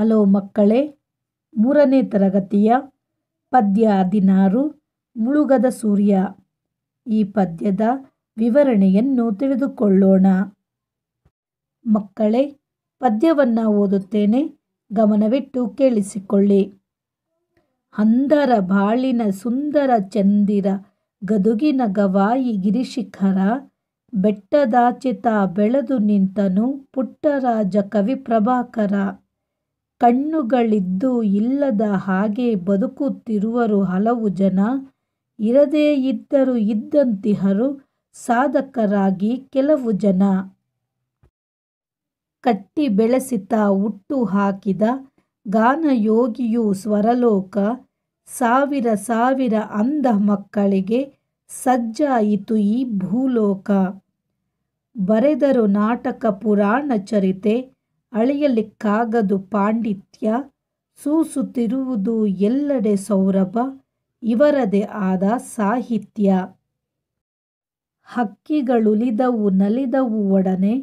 hello ಮಕ್ಕಳೇ ಮೂರನೇ ತರಗತಿಯ ಪದ್ಯ ಹದಿನಾರು ಮುಳುಗದ ಸೂರ್ಯ ಈ ಪದ್ಯದ ವಿವರಣೆಯನ್ನು ತಿಳಿದುಕೊಳ್ಳೋಣ ಮಕ್ಕಳೇ ಪದ್ಯವನ್ನು ಓದುತ್ತೇನೆ ಗಮನವಿಟ್ಟು ಕೇಳಿಸಿಕೊಳ್ಳಿ ಅಂಧರ ಬಾಳಿನ ಸುಂದರ ಚಂದಿರ ಗದುಗಿನ ಗವಾಯಿ ಗಿರಿಶಿಖರ ಬೆಟ್ಟದಾಚಿತ ಬೆಳೆದು ನಿಂತನು ಪುಟ್ಟರಾಜ ಕವಿ ಪ್ರಭಾಕರ ಕಣ್ಣುಗಳಿದ್ದು ಇಲ್ಲದ ಹಾಗೆ ಬದುಕುತ್ತಿರುವರು ಹಲವು ಜನ ಇರದೇ ಇದ್ದರೂ ಇದ್ದಂತಿಹರು ಸಾಧಕರಾಗಿ ಕೆಲವು ಜನ ಕಟ್ಟಿ ಬೆಳೆಸಿತ ಹುಟ್ಟು ಹಾಕಿದ ಗಾನಯೋಗಿಯು ಸ್ವರಲೋಕ ಸಾವಿರ ಸಾವಿರ ಅಂಧ ಮಕ್ಕಳಿಗೆ ಸಜ್ಜಾಯಿತು ಈ ಭೂಲೋಕ ಬರೆದರು ನಾಟಕ ಪುರಾಣ ಚರಿತೆ ಕಾಗದು ಪಾಂಡಿತ್ಯ ಸೂಸುತ್ತಿರುವುದು ಎಲ್ಲೆಡೆ ಸೌರಭ ಇವರದೇ ಆದ ಸಾಹಿತ್ಯ ಹಕ್ಕಿಗಳುಲಿದವು ನಲಿದವು ಒಡನೆ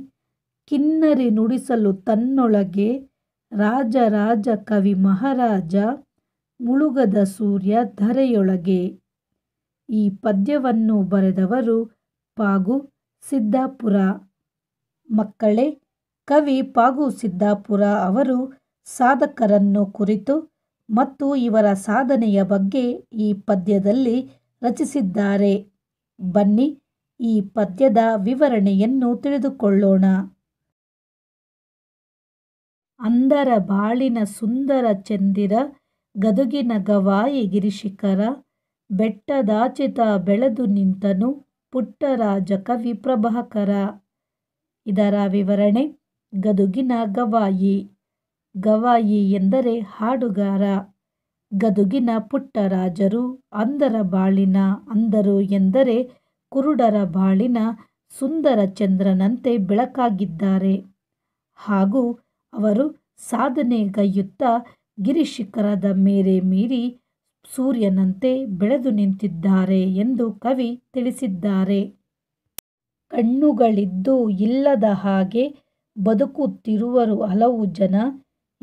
ಕಿನ್ನರಿ ನುಡಿಸಲು ತನ್ನೊಳಗೆ ರಾಜರಾಜ ಕವಿ ಮಹಾರಾಜ ಮುಳುಗದ ಸೂರ್ಯ ಧರೆಯೊಳಗೆ ಈ ಪದ್ಯವನ್ನು ಬರೆದವರು ಪಾಗು ಸಿದ್ದಾಪುರ ಮಕ್ಕಳೇ ಕವಿ ಪಾಗು ಸಿದ್ದಾಪುರ ಅವರು ಸಾಧಕರನ್ನು ಕುರಿತು ಮತ್ತು ಇವರ ಸಾಧನೆಯ ಬಗ್ಗೆ ಈ ಪದ್ಯದಲ್ಲಿ ರಚಿಸಿದ್ದಾರೆ ಬನ್ನಿ ಈ ಪದ್ಯದ ವಿವರಣೆಯನ್ನು ತಿಳಿದುಕೊಳ್ಳೋಣ ಅಂದರ ಬಾಳಿನ ಸುಂದರ ಚಂದಿರ ಗದುಗಿನ ಗವಾಯಿ ಗಿರಿಶಿಖರ ಬೆಟ್ಟದಾಚಿತ ಬೆಳೆದು ನಿಂತನು ಪುಟ್ಟರಾಜ ಕವಿ ಪ್ರಭಾಕರ ಇದರ ವಿವರಣೆ ಗದುಗಿನ ಗವಾಯಿ ಗವಾಯಿ ಎಂದರೆ ಹಾಡುಗಾರ ಗದುಗಿನ ಪುಟ್ಟರಾಜರು ಅಂದರ ಬಾಳಿನ ಅಂದರು ಎಂದರೆ ಕುರುಡರ ಬಾಳಿನ ಸುಂದರ ಚಂದ್ರನಂತೆ ಬೆಳಕಾಗಿದ್ದಾರೆ ಹಾಗೂ ಅವರು ಸಾಧನೆಗೈಯುತ್ತಾ ಗಿರಿಶಿಖರದ ಮೇರೆ ಮೀರಿ ಸೂರ್ಯನಂತೆ ಬೆಳೆದು ನಿಂತಿದ್ದಾರೆ ಎಂದು ಕವಿ ತಿಳಿಸಿದ್ದಾರೆ ಕಣ್ಣುಗಳಿದ್ದು ಇಲ್ಲದ ಹಾಗೆ ಬದುಕುತ್ತಿರುವರು ಹಲವು ಜನ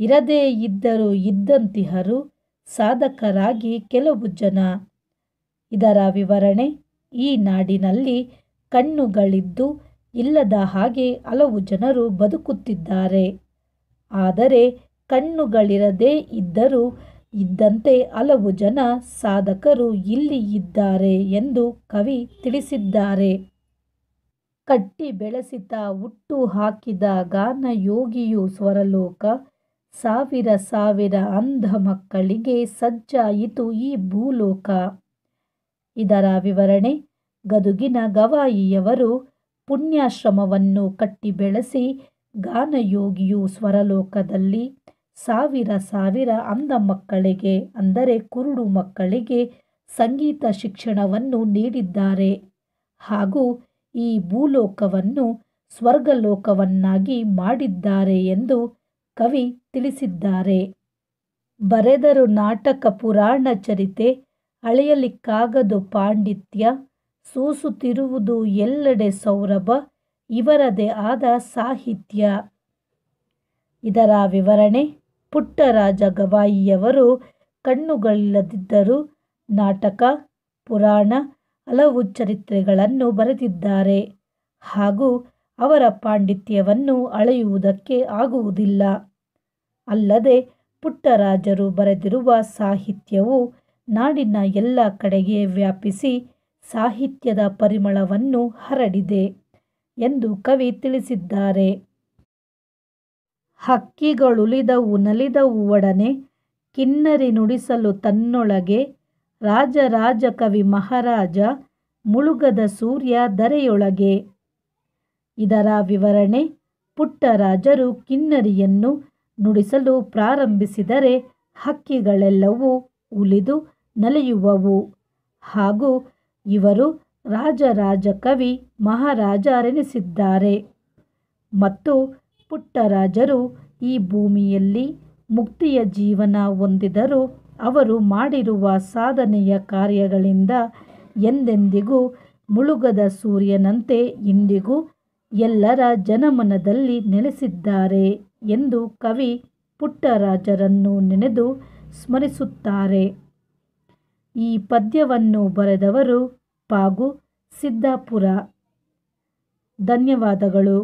ಇರದೇ ಇದ್ದರೂ ಇದ್ದಂತಿಹರು ಸಾಧಕರಾಗಿ ಕೆಲವು ಜನ ಇದರ ವಿವರಣೆ ಈ ನಾಡಿನಲ್ಲಿ ಕಣ್ಣುಗಳಿದ್ದು ಇಲ್ಲದ ಹಾಗೆ ಹಲವು ಜನರು ಬದುಕುತ್ತಿದ್ದಾರೆ ಆದರೆ ಕಣ್ಣುಗಳಿರದೇ ಇದ್ದರೂ ಇದ್ದಂತೆ ಹಲವು ಜನ ಸಾಧಕರು ಇಲ್ಲಿ ಇದ್ದಾರೆ ಎಂದು ಕವಿ ತಿಳಿಸಿದ್ದಾರೆ ಕಟ್ಟಿ ಬೆಳೆಸಿತ ಹುಟ್ಟು ಹಾಕಿದ ಗಾನಯೋಗಿಯು ಸ್ವರಲೋಕ ಸಾವಿರ ಸಾವಿರ ಅಂಧ ಮಕ್ಕಳಿಗೆ ಸಜ್ಜಾಯಿತು ಈ ಭೂಲೋಕ ಇದರ ವಿವರಣೆ ಗದುಗಿನ ಗವಾಯಿಯವರು ಪುಣ್ಯಾಶ್ರಮವನ್ನು ಕಟ್ಟಿ ಬೆಳೆಸಿ ಗಾನಯೋಗಿಯು ಸ್ವರಲೋಕದಲ್ಲಿ ಸಾವಿರ ಸಾವಿರ ಅಂಧ ಮಕ್ಕಳಿಗೆ ಅಂದರೆ ಕುರುಡು ಮಕ್ಕಳಿಗೆ ಸಂಗೀತ ಶಿಕ್ಷಣವನ್ನು ನೀಡಿದ್ದಾರೆ ಹಾಗೂ ಈ ಭೂಲೋಕವನ್ನು ಸ್ವರ್ಗಲೋಕವನ್ನಾಗಿ ಮಾಡಿದ್ದಾರೆ ಎಂದು ಕವಿ ತಿಳಿಸಿದ್ದಾರೆ ಬರೆದರು ನಾಟಕ ಪುರಾಣ ಚರಿತೆ ಅಳೆಯಲಿಕ್ಕಾಗದು ಪಾಂಡಿತ್ಯ ಸೂಸುತ್ತಿರುವುದು ಎಲ್ಲೆಡೆ ಸೌರಭ ಇವರದೇ ಆದ ಸಾಹಿತ್ಯ ಇದರ ವಿವರಣೆ ಪುಟ್ಟರಾಜ ಗವಾಯಿಯವರು ಕಣ್ಣುಗಳಿಲ್ಲದಿದ್ದರೂ ನಾಟಕ ಪುರಾಣ ಹಲವು ಚರಿತ್ರೆಗಳನ್ನು ಬರೆದಿದ್ದಾರೆ ಹಾಗೂ ಅವರ ಪಾಂಡಿತ್ಯವನ್ನು ಅಳೆಯುವುದಕ್ಕೆ ಆಗುವುದಿಲ್ಲ ಅಲ್ಲದೆ ಪುಟ್ಟರಾಜರು ಬರೆದಿರುವ ಸಾಹಿತ್ಯವು ನಾಡಿನ ಎಲ್ಲ ಕಡೆಗೆ ವ್ಯಾಪಿಸಿ ಸಾಹಿತ್ಯದ ಪರಿಮಳವನ್ನು ಹರಡಿದೆ ಎಂದು ಕವಿ ತಿಳಿಸಿದ್ದಾರೆ ಹಕ್ಕಿಗಳುಳಿದವು ನಲಿದವು ಒಡನೆ ಕಿನ್ನರಿ ನುಡಿಸಲು ತನ್ನೊಳಗೆ ರಾಜರಾಜಕವಿ ಕವಿ ಮಹಾರಾಜ ಮುಳುಗದ ಸೂರ್ಯ ದರೆಯೊಳಗೆ ಇದರ ವಿವರಣೆ ಪುಟ್ಟರಾಜರು ಕಿನ್ನರಿಯನ್ನು ನುಡಿಸಲು ಪ್ರಾರಂಭಿಸಿದರೆ ಹಕ್ಕಿಗಳೆಲ್ಲವೂ ಉಳಿದು ನಲಿಯುವವು ಹಾಗೂ ಇವರು ರಾಜರಾಜಕವಿ ಕವಿ ಮಹಾರಾಜರೆನಿಸಿದ್ದಾರೆ ಮತ್ತು ಪುಟ್ಟರಾಜರು ಈ ಭೂಮಿಯಲ್ಲಿ ಮುಕ್ತಿಯ ಜೀವನ ಹೊಂದಿದರು ಅವರು ಮಾಡಿರುವ ಸಾಧನೆಯ ಕಾರ್ಯಗಳಿಂದ ಎಂದೆಂದಿಗೂ ಮುಳುಗದ ಸೂರ್ಯನಂತೆ ಇಂದಿಗೂ ಎಲ್ಲರ ಜನಮನದಲ್ಲಿ ನೆಲೆಸಿದ್ದಾರೆ ಎಂದು ಕವಿ ಪುಟ್ಟರಾಜರನ್ನು ನೆನೆದು ಸ್ಮರಿಸುತ್ತಾರೆ ಈ ಪದ್ಯವನ್ನು ಬರೆದವರು ಪಾಗು ಸಿದ್ದಾಪುರ ಧನ್ಯವಾದಗಳು